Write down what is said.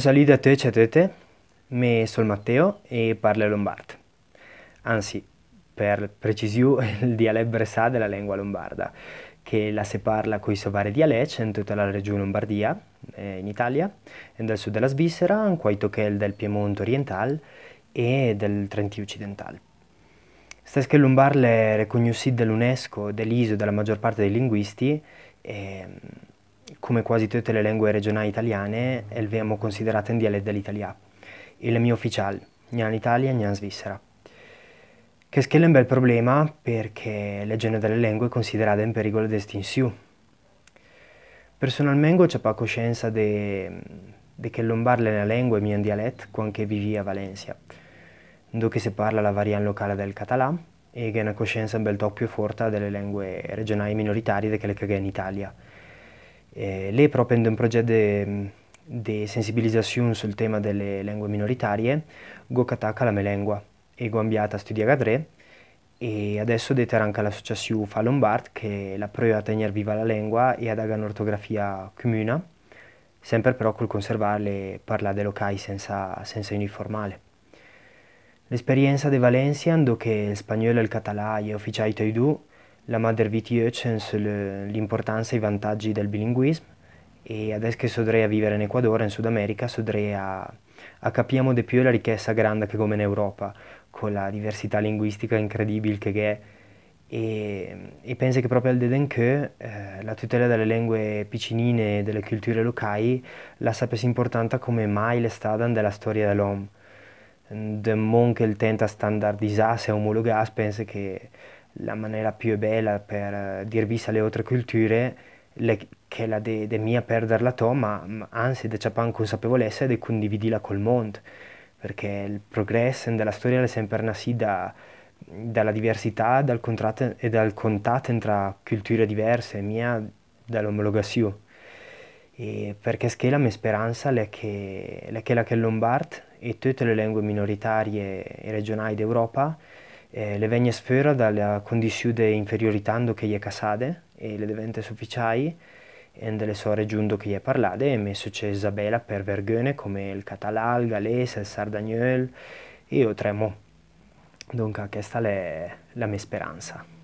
Salite a te cedete, Mi sono Matteo e parlo lombardo. Anzi, per precisione, il dialetto bressà della lingua lombarda, che la separa con i vari dialetti in tutta la regione Lombardia, eh, in Italia, del sud della Svizzera, in quei tocchel del Piemonte orientale e del Trentino occidentale. Stesse che il lombardo è riconosciuto dall'UNESCO, dell'ISO e dalla maggior parte dei linguisti, eh, come quasi tutte le lingue regionali italiane, veniamo considerate un dialetto dell'Italia. Il mio ufficiale, in Italia né in Svizzera. Che è un bel problema perché la genere delle lingue è considerata in pericolo di estinzione. Personalmente ho la coscienza di che è la lingua è mio dialetto quando vivi a Valencia, dove si parla la variante locale del catalano e che è una coscienza un bel po' più forte delle lingue regionali minoritarie di quelle che è in Italia. Eh, lei propende un progetto di sensibilizzazione sul tema delle lingue minoritarie, go cataca la melengua e go ambiata a studiare e adesso deterà anche l'associazione Fa Lombard che la prova a tenere viva la lingua e ad agare un'ortografia comune, sempre però col conservarle e parlare dei locali senza, senza uniformale. L'esperienza di Valencia, che il spagnolo e il català è ufficiali tra due, la Mother VTE cens l'importanza e i vantaggi del bilinguismo e adesso che sodrei a vivere in Ecuador, in Sud America, sodrei a, a capiamo di più la ricchezza grande che come in Europa, con la diversità linguistica incredibile che è e, e penso che proprio al Dedenke eh, la tutela delle lingue piccinine e delle culture locali la sappia più importante come mai le della storia dell'uomo. De mon che il tenta standardizzare e omologare, penso che la maniera più bella per eh, dirvi le altre culture le, che la de, de mia perderla to, ma, ma anzi de c'è consapevolezza e de condividila col mondo, perché il progresso della storia è sempre nato dalla diversità dal contratto, e dal contatto tra culture diverse, mia dall'omologazione. E perché che la mia speranza è che, è che la che Lombard e tutte le lingue minoritarie e regionali d'Europa eh, le vegna sfera dalla condisciude inferioritando che gli è casade e le diventa sufficiai e delle sore giunto che gli è parlade e messo c'è Isabella per vergogna come il català, il galese, il sardagnol e io tremo. Dunque questa è la mia speranza.